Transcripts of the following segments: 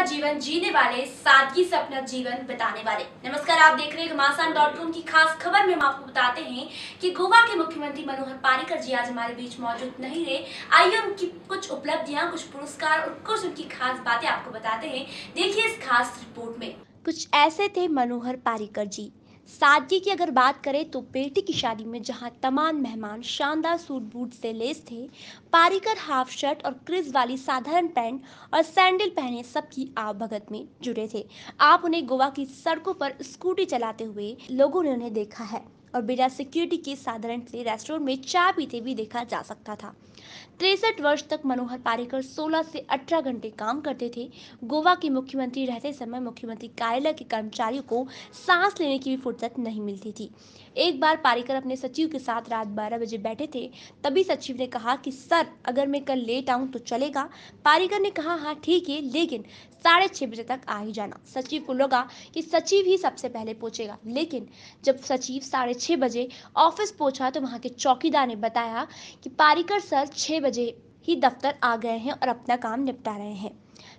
भरा जीवन जीने वाले सादगी से अपना जीवन बिताने वाले नमस्कार आप देख रहे हैं घमासान डॉट कॉम की खास खबर में हम आपको बताते हैं कि गोवा के मुख्यमंत्री मनोहर पारिकर जी आज हमारे बीच मौजूद नहीं रहे आइए उनकी कुछ उपलब्धियां कुछ पुरस्कार और कुछ उनकी खास बातें आपको बताते हैं देखिए इस खास रिपोर्ट में कुछ ऐसे थे मनोहर पारिकर जी सादगी की अगर बात करें तो बेटी की शादी में जहां तमाम मेहमान शानदार सूट बूट से लेस थे पारीकर हाफ शर्ट और क्रिज वाली साधारण पैंट और सैंडल पहने सबकी आवभगत में जुड़े थे आप उन्हें गोवा की सड़कों पर स्कूटी चलाते हुए लोगों ने उन्हें देखा है और बिना सिक्योरिटी के साधारण से रेस्टोरेंट में चाय पीते भी देखा जा सकता था तिरसठ वर्ष तक मनोहर पारिकर 16 से 18 घंटे काम करते थे गोवा के मुख्यमंत्री रहते समय मुख्यमंत्री कार्यालय के कर्मचारियों को सांस लेने की भी फुर्सत नहीं मिलती थी एक बार पारिकर अपने सचिव के साथ रात 12 बजे बैठे थे तभी सचिव ने कहा कि सर अगर मैं कल लेट आऊँ तो चलेगा पारिकर ने कहा हाँ ठीक है लेकिन साढ़े बजे तक आ ही जाना सचिव को लगा कि सचिव ही सबसे पहले पहुंचेगा लेकिन जब सचिव साढ़े छः बजे ऑफिस पहुंचा तो वहां के चौकीदार ने बताया कि पारिकर सर छः बजे ही दफ्तर आ गए हैं और अपना काम निपटा रहे हैं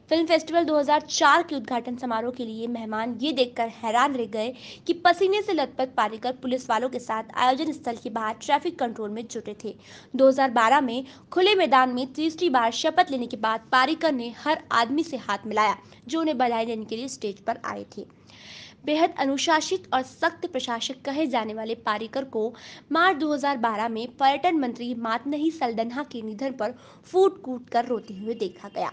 फिल्म फेस्टिवल 2004 के उद्घाटन समारोह के लिए मेहमान ये देखकर हैरान रह गए कि पसीने से लथपथ पारिकर पुलिस वालों के साथ आयोजन स्थल के बाहर ट्रैफिक कंट्रोल में जुटे थे 2012 में खुले मैदान में तीसरी बार शपथ लेने के बाद पारिकर ने हर आदमी से हाथ मिलाया जो उन्हें बधाई देने के लिए स्टेज पर आए थे बेहद अनुशासित और सख्त प्रशासक कहे जाने वाले पारिकर को मार्च 2012 में पर्यटन मंत्री मातनही सल्डनहा के निधन पर फूट कूट कर रोते हुए देखा गया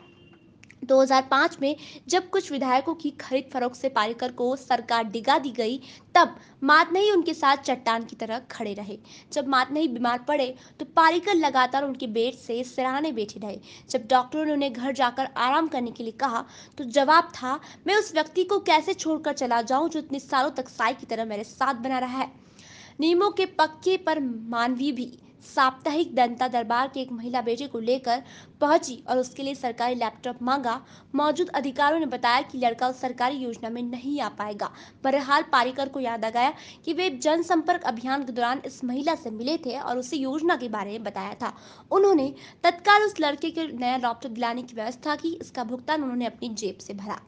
2005 में जब कुछ विधायकों की खरीद फरोख्त से पारिकर को सरकार डिगा दी गई तब मातनही उनके साथ चट्टान की तरह खड़े रहे जब मातनही बीमार पड़े तो पारिकर लगातार उनके बेड से सराहने बैठे रहे जब डॉक्टरों ने उन्हें घर जाकर आराम करने के लिए कहा तो जवाब था मैं उस व्यक्ति को कैसे छोड़कर चला जाऊं जो इतने सालों तक साई की तरह मेरे साथ बना रहा है नियमों के पक्के पर मानवीय भी साप्ताहिक दंता दरबार की एक महिला बेटे को लेकर पहुंची और उसके लिए सरकारी लैपटॉप मांगा मौजूद अधिकारियों ने बताया कि लड़का उस सरकारी योजना में नहीं आ पाएगा बहरहाल पारिकर को याद आ गया कि वे जनसंपर्क अभियान के दौरान इस महिला से मिले थे और उसे योजना के बारे में बताया था उन्होंने तत्काल उस लड़के के नया लैपटॉप दिलाने की व्यवस्था की इसका भुगतान उन्होंने अपनी जेब से भरा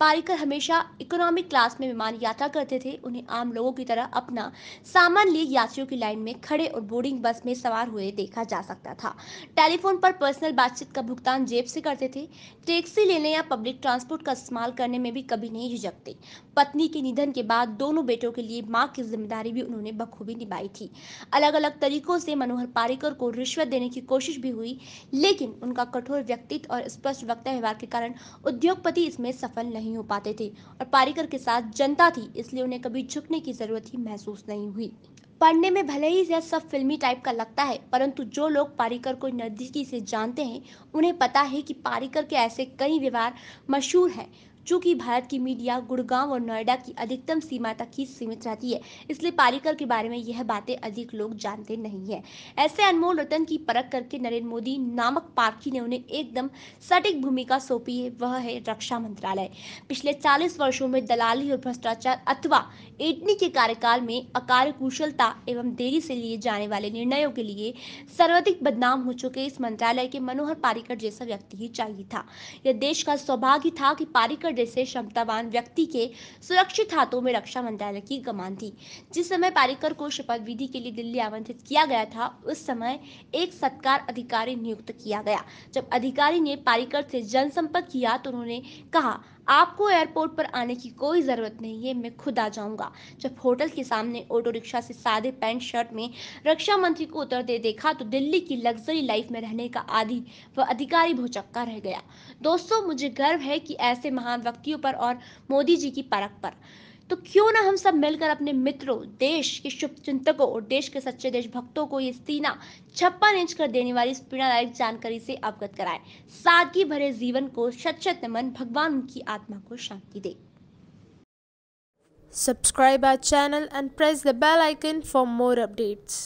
पारिकर हमेशा इकोनॉमिक क्लास में विमान यात्रा करते थे उन्हें आम लोगों की तरह अपना सामान लिए यात्रियों की लाइन में खड़े और बोर्डिंग बस में सवार हुए देखा जा सकता था टेलीफोन पर पर्सनल बातचीत का भुगतान जेब से करते थे टैक्सी लेने या पब्लिक ट्रांसपोर्ट का इस्तेमाल करने में भी कभी नहीं झिझकते पत्नी के निधन के बाद दोनों बेटों के लिए माँ की जिम्मेदारी भी उन्होंने बखूबी निभाई थी अलग अलग तरीकों से मनोहर पारिकर को रिश्वत देने की कोशिश भी हुई लेकिन उनका कठोर व्यक्तित्व और स्पष्ट वक्ता व्यवहार के कारण उद्योगपति इसमें सफल नहीं नहीं हो पाते थे और पारिकर के साथ जनता थी इसलिए उन्हें कभी झुकने की जरूरत ही महसूस नहीं हुई पढ़ने में भले ही यह सब फिल्मी टाइप का लगता है परंतु जो लोग पारिकर को नज़दीकी से जानते हैं उन्हें पता है कि पारिकर के ऐसे कई व्यवहार मशहूर हैं चूंकि भारत की मीडिया गुड़गांव और नोएडा की अधिकतम सीमा तक ही सीमित रहती है इसलिए पारिकर के बारे में यह बातें अधिक लोग जानते नहीं है ऐसे अनमोल रतन की परख करके नरेंद्र मोदी नामक पारखी ने उन्हें एकदम सटीक भूमिका सौंपी है वह है रक्षा मंत्रालय पिछले चालीस वर्षो में दलाली और भ्रष्टाचार अथवा एटनी के कार्यकाल में अकार्य कुशलता एवं देरी से लिए जाने वाले निर्णयों के लिए सर्वाधिक बदनाम हो चुके इस मंत्रालय के मनोहर पारिकर जैसा व्यक्ति ही चाहिए था यह देश का सौभाग्य था कि पारिकर जैसे क्षमतावान व्यक्ति के सुरक्षित हाथों में रक्षा मंत्रालय की कमान थी जिस समय पारिकर को शपथ विधि के लिए दिल्ली आमंत्रित किया गया था उस समय एक सत्कार अधिकारी नियुक्त किया गया जब अधिकारी ने पारिकर से जनसंपर्क किया तो उन्होंने कहा आपको एयरपोर्ट पर आने की कोई ज़रूरत नहीं है मैं खुद आ जाऊंगा जब होटल के सामने ऑटो रिक्शा से सादे पैंट शर्ट में रक्षा मंत्री को उतरते देखा तो दिल्ली की लग्जरी लाइफ में रहने का आदि व अधिकारी भोचक्का रह गया दोस्तों मुझे गर्व है कि ऐसे महान व्यक्तियों पर और मोदी जी की परख पर तो क्यों ना हम सब मिलकर अपने मित्रों देश के शुभ चिंतकों और देश के सच्चे देशभक्तों को ये सीना छप्पन इंच कर देने वाली इस जानकारी से अवगत कराए सादगी भरे जीवन को सचेत मन भगवान की आत्मा को शांति दे Subscribe our channel and press the bell icon for more updates.